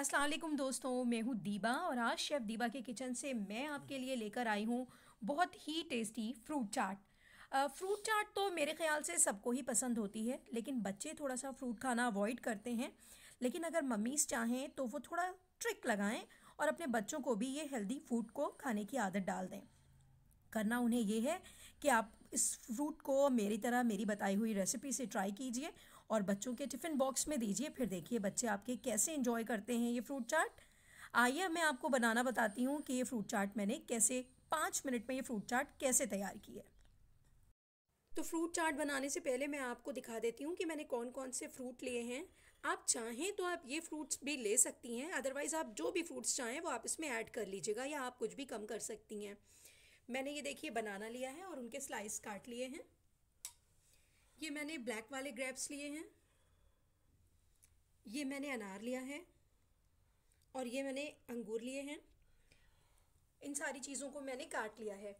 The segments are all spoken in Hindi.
अस्सलाम वालेकुम दोस्तों मैं हूँ दीबा और आज शेफ़ दीबा के किचन से मैं आपके लिए लेकर आई हूँ बहुत ही tasty fruit chaat fruit chaat तो मेरे ख्याल से सबको ही पसंद होती है लेकिन बच्चे थोड़ा सा फ्रूट खाना अवॉइड करते हैं लेकिन अगर मम्मीज़ चाहें तो वो थोड़ा ट्रिक लगाएं और अपने बच्चों को भी ये हेल्दी फूड को खाने की आदत डाल दें करना उन्हें यह है कि आप इस फ्रूट को मेरी तरह मेरी बताई हुई रेसिपी से ट्राई कीजिए और बच्चों के टिफ़िन बॉक्स में दीजिए फिर देखिए बच्चे आपके कैसे इन्जॉय करते हैं ये फ्रूट चाट आइए मैं आपको बनाना बताती हूँ कि ये फ्रूट चाट मैंने कैसे पाँच मिनट में ये फ्रूट चाट कैसे तैयार की है तो फ्रूट चाट बनाने से पहले मैं आपको दिखा देती हूँ कि मैंने कौन कौन से फ्रूट लिए हैं आप चाहें तो आप ये फ्रूट्स भी ले सकती हैं अदरवाइज़ आप जो भी फ्रूट्स चाहें वो आप इसमें ऐड कर लीजिएगा या आप कुछ भी कम कर सकती हैं मैंने ये देखिए बनाना लिया है और उनके स्लाइस काट लिए हैं ये मैंने ब्लैक वाले ग्रेप्स लिए हैं ये मैंने अनार लिया है और ये मैंने अंगूर लिए हैं इन सारी चीज़ों को मैंने काट लिया है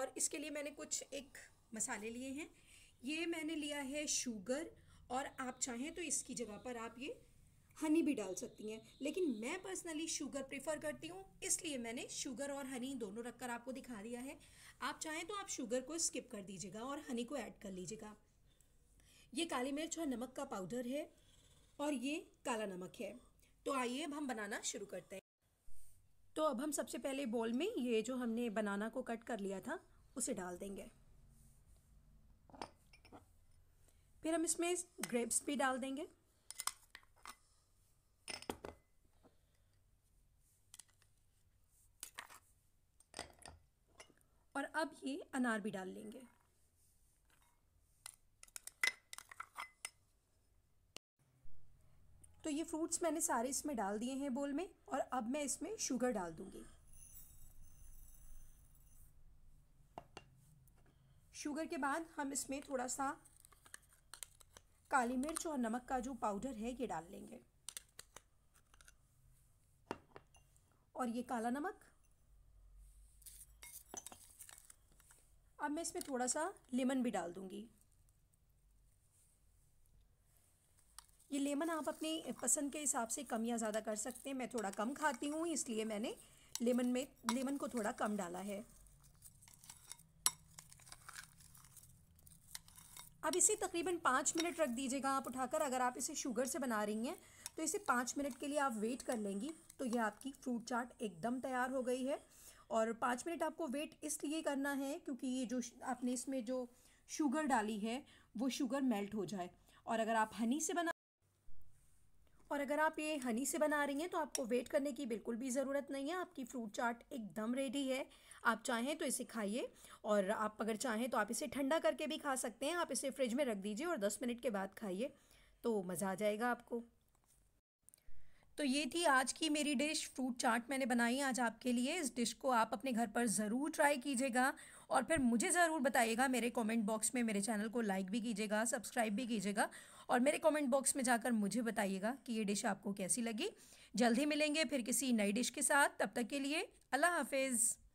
और इसके लिए मैंने कुछ एक मसाले लिए हैं ये मैंने लिया है शुगर और आप चाहें तो इसकी जगह पर आप ये हनी भी डाल सकती हैं लेकिन मैं पर्सनली शुगर प्रेफर करती हूँ इसलिए मैंने शुगर और हनी दोनों रखकर आपको दिखा दिया है आप चाहें तो आप शुगर को स्किप कर दीजिएगा और हनी को ऐड कर लीजिएगा ये काली मिर्च और नमक का पाउडर है और ये काला नमक है तो आइए अब हम बनाना शुरू करते हैं तो अब हम सबसे पहले बॉल में ये जो हमने बनाना को कट कर लिया था उसे डाल देंगे फिर हम इसमें ग्रेप्स भी डाल देंगे अब ये अनार भी डाल लेंगे तो ये फ्रूट्स मैंने सारे इसमें डाल दिए हैं बोल में और अब मैं इसमें शुगर डाल दूंगी शुगर के बाद हम इसमें थोड़ा सा काली मिर्च और नमक का जो पाउडर है ये डाल लेंगे और ये काला नमक अब मैं इसमें थोड़ा सा लेमन भी डाल दूँगी ये लेमन आप अपने पसंद के हिसाब से कम या ज़्यादा कर सकते हैं मैं थोड़ा कम खाती हूँ इसलिए मैंने लेमन में लेमन को थोड़ा कम डाला है अब इसे तकरीबन पाँच मिनट रख दीजिएगा आप उठाकर अगर आप इसे शुगर से बना रही हैं तो इसे पाँच मिनट के लिए आप वेट कर लेंगी तो ये आपकी फ्रूट चाट एकदम तैयार हो गई है और पाँच मिनट आपको वेट इसलिए करना है क्योंकि ये जो आपने इसमें जो शुगर डाली है वो शुगर मेल्ट हो जाए और अगर आप हनी से बना और अगर आप ये हनी से बना रही हैं तो आपको वेट करने की बिल्कुल भी ज़रूरत नहीं है आपकी फ्रूट चाट एकदम रेडी है आप चाहें तो इसे खाइए और आप अगर चाहें तो आप इसे ठंडा करके भी खा सकते हैं आप इसे फ्रिज में रख दीजिए और दस मिनट के बाद खाइए तो मज़ा आ जाएगा आपको तो ये थी आज की मेरी डिश फ्रूट चाट मैंने बनाई आज आपके लिए इस डिश को आप अपने घर पर ज़रूर ट्राई कीजिएगा और फिर मुझे ज़रूर बताइएगा मेरे कमेंट बॉक्स में मेरे चैनल को लाइक भी कीजिएगा सब्सक्राइब भी कीजिएगा और मेरे कमेंट बॉक्स में जाकर मुझे बताइएगा कि ये डिश आपको कैसी लगी जल्द ही मिलेंगे फिर किसी नई डिश के साथ तब तक के लिए अल्लाह हाफिज़